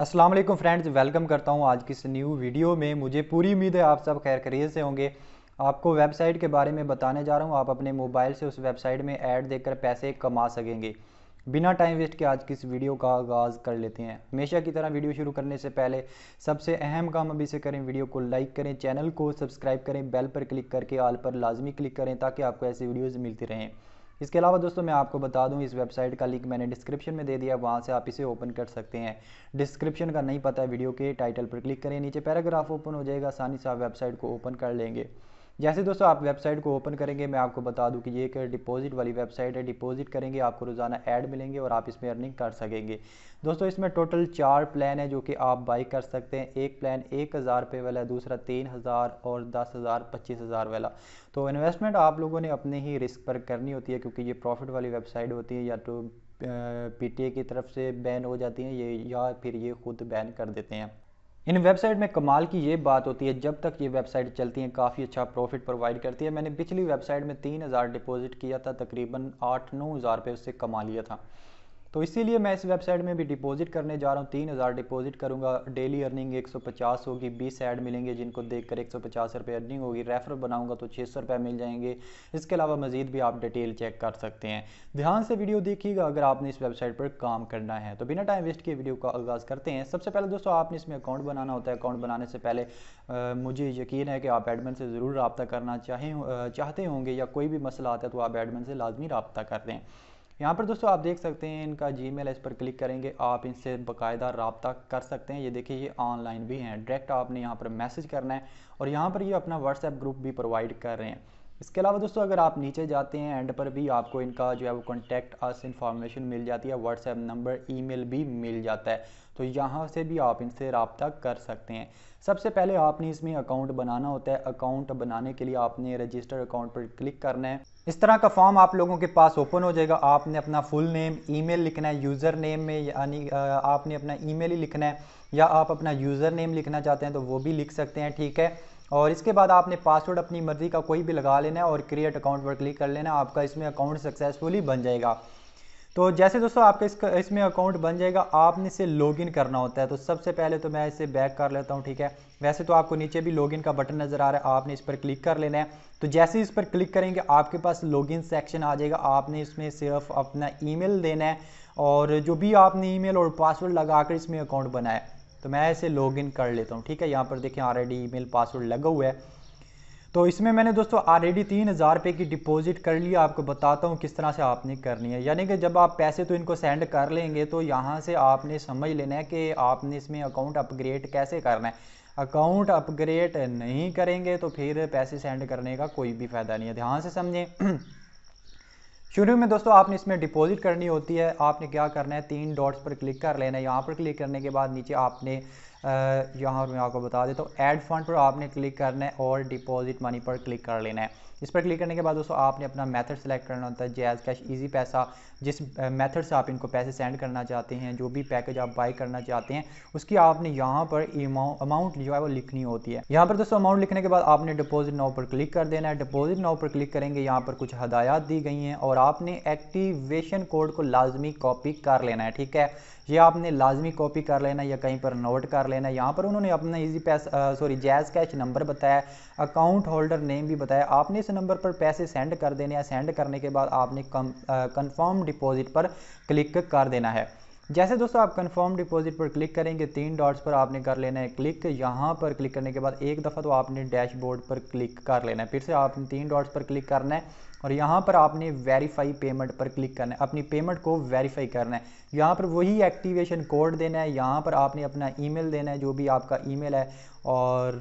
Aslam friends welcome करता हूँ आज की इस न्यू वीडियो में मुझे पूरी उम्मीद है आप सब खैर खरीद से होंगे आपको वेबसाइट के बारे में बताने जा रहा हूँ आप अपने मोबाइल से उस वेबसाइट में ऐड देकर पैसे कमा सकेंगे बिना टाइम वेस्ट के आज की इस वीडियो का आगाज़ कर लेते हैं हमेशा की तरह वीडियो शुरू करने से पहले सबसे अहम काम अभी से करें वीडियो को लाइक करें चैनल को सब्सक्राइब करें बेल पर क्लिक करके आल पर लाजमी क्लिक करें ताकि आपको ऐसी वीडियोज़ मिलती रहें इसके अलावा दोस्तों मैं आपको बता दूं इस वेबसाइट का लिंक मैंने डिस्क्रिप्शन में दे दिया वहाँ से आप इसे ओपन कर सकते हैं डिस्क्रिप्शन का नहीं पता है वीडियो के टाइटल पर क्लिक करें नीचे पैराग्राफ ओपन हो जाएगा आसानी से आप वेबसाइट को ओपन कर लेंगे जैसे दोस्तों आप वेबसाइट को ओपन करेंगे मैं आपको बता दूं कि ये एक डिपॉजिट वाली वेबसाइट है डिपॉजिट करेंगे आपको रोज़ाना ऐड मिलेंगे और आप इसमें अर्निंग कर सकेंगे दोस्तों इसमें टोटल चार प्लान है जो कि आप बाई कर सकते हैं एक प्लान एक हज़ार रुपये वाला है दूसरा तीन हज़ार और दस हज़ार पच्चीस हज़ार वाला तो इन्वेस्टमेंट आप लोगों ने अपने ही रिस्क पर करनी होती है क्योंकि ये प्रॉफिट वाली वेबसाइट होती है या तो पीटीए की तरफ से बैन हो जाती है ये या फिर ये खुद बैन कर देते हैं इन वेबसाइट में कमाल की ये बात होती है जब तक ये वेबसाइट चलती हैं काफ़ी अच्छा प्रॉफिट प्रोवाइड करती है मैंने पिछली वेबसाइट में तीन हज़ार डिपॉजिट किया था तकरीबन आठ नौ हज़ार रुपये उससे कमा लिया था तो इसीलिए मैं इस वेबसाइट में भी डिपॉजिट करने जा रहा हूँ तीन हज़ार डिपॉजिट करूँगा डेली अर्निंग एक सौ पचास होगी बीस ऐड मिलेंगे जिनको देख कर एक सौ पचास रुपये अर्निंग होगी रेफर बनाऊँगा तो छः सौ रुपये मिल जाएंगे इसके अलावा मजीद भी आप डिटेल चेक कर सकते हैं ध्यान से वीडियो देखिएगा अगर आपने इस वेबसाइट पर काम करना है तो बिना टाइम वेस्ट किए वीडियो का आगाज़ करते हैं सबसे पहले दोस्तों आपने इसमें अकाउंट बनाना होता है अकाउंट बनाने से पहले मुझे यकीन है कि आप एडमिन से ज़रूर रबता करना चाहें चाहते होंगे या कोई भी मसला आता है तो आप एडमिन से लाजमी रबता कर दें यहाँ पर दोस्तों आप देख सकते हैं इनका जी मेल इस पर क्लिक करेंगे आप इनसे बाकायदा रबता कर सकते हैं ये देखिए ये ऑनलाइन भी हैं डायरेक्ट आपने यहाँ पर मैसेज करना है और यहाँ पर ये अपना व्हाट्सएप ग्रुप भी प्रोवाइड कर रहे हैं इसके अलावा दोस्तों अगर आप नीचे जाते हैं एंड पर भी आपको इनका जो है वो कॉन्टैक्ट अस इन्फॉर्मेशन मिल जाती है व्हाट्सएप नंबर ईमेल भी मिल जाता है तो यहाँ से भी आप इनसे रबता कर सकते हैं सबसे पहले आपने इसमें अकाउंट बनाना होता है अकाउंट बनाने के लिए आपने रजिस्टर अकाउंट पर क्लिक करना है इस तरह का फॉर्म आप लोगों के पास ओपन हो जाएगा आपने अपना फुल नेम ईमेल लिखना है यूज़र नेम में यानी आपने अपना ईमेल ही लिखना है या आप अपना यूज़र नेम लिखना चाहते हैं तो वो भी लिख सकते हैं ठीक है और इसके बाद आपने पासवर्ड अपनी मर्ज़ी का कोई भी लगा लेना है और क्रिएट अकाउंट पर क्लिक कर लेना आपका इसमें अकाउंट सक्सेसफुली बन जाएगा तो जैसे दोस्तों आपका इसका इसमें अकाउंट बन जाएगा आपने इसे लॉगिन करना होता है तो सबसे पहले तो मैं इसे बैक कर लेता हूँ ठीक है वैसे तो आपको नीचे भी लॉगिन का बटन नज़र आ रहा है आपने इस पर क्लिक कर लेना है तो जैसे इस पर क्लिक करेंगे आपके पास लॉगिन सेक्शन आ जाएगा आपने इसमें सिर्फ अपना ई देना है और जो भी आपने ई और पासवर्ड लगा कर इसमें अकाउंट बनाया तो मैं इसे लॉग इन कर लेता हूँ ठीक है यहाँ पर देखें ऑलरेडी ईमेल पासवर्ड लगा हुआ है तो इसमें मैंने दोस्तों ऑलरेडी तीन हज़ार रुपये की डिपॉजिट कर लिया आपको बताता हूँ किस तरह से आपने करनी है यानी कि जब आप पैसे तो इनको सेंड कर लेंगे तो यहाँ से आपने समझ लेना है कि आपने इसमें अकाउंट अपग्रेड कैसे करना है अकाउंट अपग्रेड नहीं करेंगे तो फिर पैसे सेंड करने का कोई भी फ़ायदा नहीं है ध्यान से समझें शुरू में दोस्तों आपने इसमें डिपॉजिट करनी होती है आपने क्या करना है तीन डॉट्स पर क्लिक कर लेना है यहाँ पर क्लिक करने के बाद नीचे आपने यहाँ मैं आपको बता देता हूँ ऐड फंड पर आपने क्लिक करना है और डिपॉजिट मनी पर क्लिक कर लेना है इस पर क्लिक करने के बाद दोस्तों आपने अपना मेथड सेलेक्ट करना होता है जैज कैश इजी पैसा जिस मेथड से आप इनको पैसे सेंड करना चाहते हैं जो भी पैकेज आप बाई करना चाहते हैं उसकी आपने यहाँ पर अमाउंट जो है वो लिखनी होती है यहाँ पर दोस्तों अमाउंट लिखने के बाद आपने डिपॉजिट नाउ पर क्लिक कर देना है डिपॉजिट नाव पर क्लिक करेंगे यहाँ पर कुछ हदायत दी गई हैं और आपने एक्टिवेशन कोड को लाजमी कॉपी कर लेना है ठीक है ये आपने लाजमी कॉपी कर लेना या कहीं पर नोट कर लेना यहाँ पर उन्होंने अपना Easypaisa sorry JazzCash number बताया अकाउंट होल्डर नेम भी बताया आपने इस नंबर पर पैसे सेंड कर देने या सेंड करने के बाद आपने कन्फर्म डिपॉजिट uh, पर क्लिक कर देना है जैसे दोस्तों आप कंफर्म डिपॉजिट पर क्लिक करेंगे तीन डॉट्स पर आपने कर लेना है क्लिक यहाँ पर क्लिक करने के बाद एक दफ़ा तो आपने डैशबोर्ड पर क्लिक कर लेना है फिर से आपने तीन डॉट्स पर क्लिक करना है और यहाँ पर आपने वेरीफाई पेमेंट पर क्लिक करना है अपनी पेमेंट को वेरीफाई करना है यहाँ पर वही एक्टिवेशन कोड देना है यहाँ पर आपने अपना ईमेल देना है जो भी आपका ईमेल है और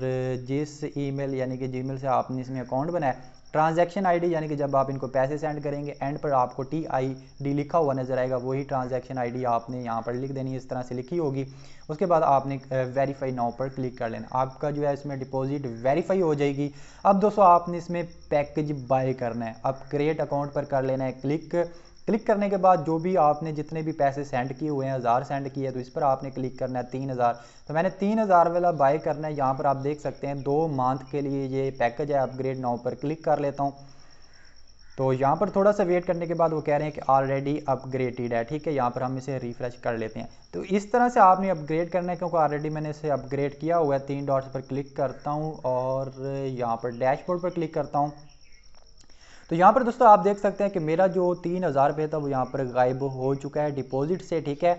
जिस ईमेल यानी कि जीमेल से आपने इसमें अकाउंट बनाया ट्रांजैक्शन आईडी यानी कि जब आप इनको पैसे सेंड करेंगे एंड पर आपको टी आई डी लिखा हुआ नज़र आएगा वही ट्रांजैक्शन आईडी आपने यहाँ पर लिख देनी है इस तरह से लिखी होगी उसके बाद आपने वेरीफाई नाव पर क्लिक कर लेना आपका जो है इसमें डिपॉजिट वेरीफाई हो जाएगी अब दोस्तों आपने इसमें पैकेज बाय करना है अब क्रिएट अकाउंट पर कर लेना है क्लिक क्लिक करने के बाद जो भी आपने जितने भी पैसे सेंड किए हुए हैं हज़ार सेंड किए तो इस पर आपने क्लिक करना है तीन हज़ार तो मैंने तीन हज़ार वाला बाय करना है यहाँ पर आप देख सकते हैं दो मंथ के लिए ये पैकेज है अपग्रेड नाउ पर क्लिक कर लेता हूँ तो यहाँ पर थोड़ा सा वेट करने के बाद वो कह रहे हैं कि ऑलरेडी अपग्रेडेड है ठीक है यहाँ पर हम इसे रिफ़्रेश कर लेते हैं तो इस तरह से आपने अपग्रेड करना है क्योंकि ऑलरेडी मैंने इसे अपग्रेड किया हुआ है तीन डॉट्स पर क्लिक करता हूँ और यहाँ पर डैशबोर्ड पर क्लिक करता हूँ तो यहाँ पर दोस्तों आप देख सकते हैं कि मेरा जो तीन हज़ार रुपये था वो यहाँ पर गायब हो चुका है डिपॉजिट से ठीक है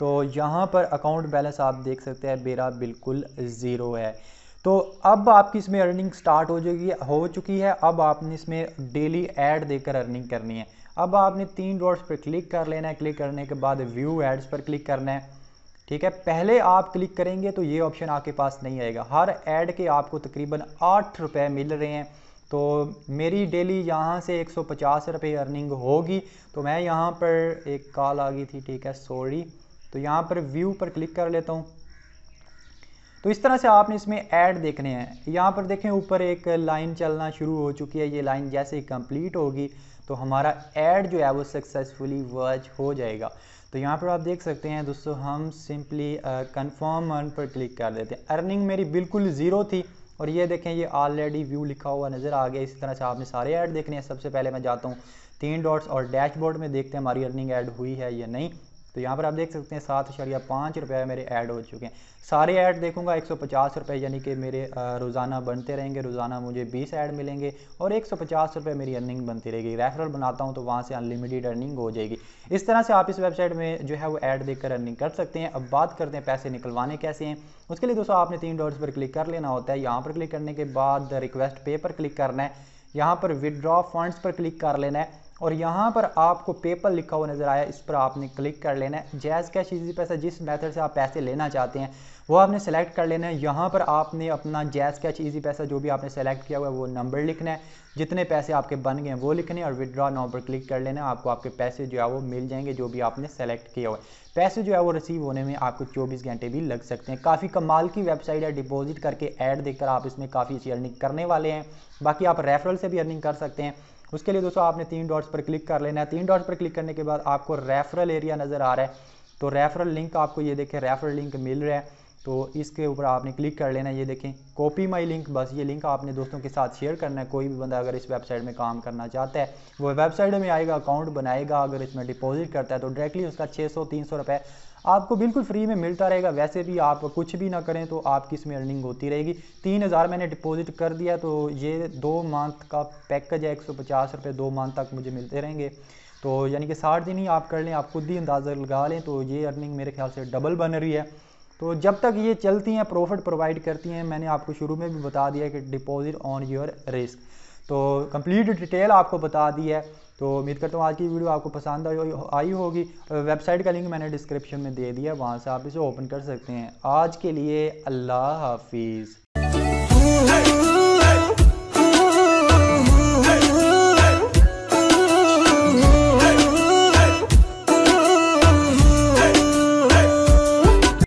तो यहाँ पर अकाउंट बैलेंस आप देख सकते हैं मेरा बिल्कुल ज़ीरो है तो अब आपकी इसमें अर्निंग स्टार्ट हो जाएगी हो चुकी है अब आपने इसमें डेली एड देकर अर्निंग करनी है अब आपने तीन डॉट्स पर क्लिक कर लेना है क्लिक करने के बाद व्यू एड्स पर क्लिक करना है ठीक है पहले आप क्लिक करेंगे तो ये ऑप्शन आपके पास नहीं आएगा हर ऐड के आपको तकरीबन आठ रुपये मिल रहे हैं तो मेरी डेली यहाँ से 150 रुपये अर्निंग होगी तो मैं यहाँ पर एक कॉल आ गई थी ठीक है सॉरी तो यहाँ पर व्यू पर क्लिक कर लेता हूँ तो इस तरह से आपने इसमें ऐड देखने हैं यहाँ पर देखें ऊपर एक लाइन चलना शुरू हो चुकी है ये लाइन जैसे ही कंप्लीट होगी तो हमारा ऐड जो है वो सक्सेसफुली वर्च हो जाएगा तो यहाँ पर आप देख सकते हैं दोस्तों हम सिंपली कंफर्म अर्न पर क्लिक कर देते हैं अर्निंग मेरी बिल्कुल ज़ीरो थी और ये देखें ये ऑलरेडी व्यू लिखा हुआ नज़र आ गया इसी तरह से आपने सारे ऐड देखने हैं सबसे पहले मैं जाता हूँ तीन डॉट्स और डैशबोर्ड में देखते हैं हमारी अर्निंग ऐड हुई है या नहीं तो यहाँ पर आप देख सकते हैं सात अशरिया पाँच रुपये मेरे ऐड हो चुके हैं सारे ऐड देखूंगा एक सौ पचास रुपये यानी कि मेरे रोज़ाना बनते रहेंगे रोज़ाना मुझे बीस ऐड मिलेंगे और एक सौ पचास रुपये मेरी अर्निंग बनती रहेगी रेफरल बनाता हूँ तो वहाँ से अनलिमिटेड अर्निंग हो जाएगी इस तरह से आप इस वेबसाइट में जो है वो ऐड देखकर अर्निंग कर सकते हैं अब बात करते हैं पैसे निकलवाने कैसे हैं उसके लिए दोस्तों आपने तीन डॉट्स पर क्लिक कर लेना होता है यहाँ पर क्लिक करने के बाद रिक्वेस्ट पे पर क्लिक करना है यहाँ पर विदड्रॉ फंड्स पर क्लिक कर लेना है और यहाँ पर आपको पेपल लिखा हुआ नज़र आया इस पर आपने क्लिक कर लेना है जैज़ कैश इजी पैसा जिस मेथड से आप पैसे लेना चाहते हैं वो आपने सेलेक्ट कर लेना है यहाँ पर आपने अपना जैज़ कैश इजी पैसा जो भी आपने सेलेक्ट किया हुआ है वो नंबर लिखना है जितने पैसे आपके बन गए हैं वो लिखने और विदड्रॉ नाउ पर क्लिक कर लेना आपको आपके पैसे जो है वो मिल जाएंगे जो भी आपने सेलेक्ट किया हुआ है पैसे जो है वो रिसीव होने में आपको 24 घंटे भी लग सकते हैं काफ़ी कमाल की वेबसाइट है डिपॉजिट करके ऐड देखकर आप इसमें काफ़ी अच्छी अर्निंग करने वाले हैं बाकी आप रेफरल से भी अर्निंग कर सकते हैं उसके लिए दोस्तों आपने तीन डॉट्स पर क्लिक कर लेना है तीन डॉट्स पर क्लिक करने के बाद आपको रेफरल एरिया नज़र आ रहा है तो रेफरल लिंक आपको ये देखें रेफरल लिंक मिल रहा है तो इसके ऊपर आपने क्लिक कर लेना ये देखें कॉपी माई लिंक बस ये लिंक आपने दोस्तों के साथ शेयर करना है कोई भी बंदा अगर इस वेबसाइट में काम करना चाहता है वो वेबसाइट में आएगा अकाउंट बनाएगा अगर इसमें डिपॉजिट करता है तो डायरेक्टली उसका 600 300 रुपए आपको बिल्कुल फ्री में मिलता रहेगा वैसे भी आप कुछ भी ना करें तो आपकी इसमें अर्निंग होती रहेगी तीन हज़ार मैंने डिपॉजिट कर दिया तो ये दो मंथ का पैकेज है एक सौ पचास रुपये दो मंथ तक मुझे मिलते रहेंगे तो यानी कि साठ दिन ही आप कर लें आप खुद ही अंदाज़ा लगा लें तो ये अर्निंग मेरे ख्याल से डबल बन रही है तो जब तक ये चलती हैं प्रॉफिट प्रोवाइड करती हैं मैंने आपको शुरू में भी बता दिया कि डिपॉजिट ऑन योर रिस्क तो कंप्लीट डिटेल आपको बता दी है तो उम्मीद करता हूँ आज की वीडियो आपको पसंद आई होगी वेबसाइट का लिंक मैंने डिस्क्रिप्शन में दे दिया वहाँ से आप इसे ओपन कर सकते हैं आज के लिए अल्लाह हाफिज़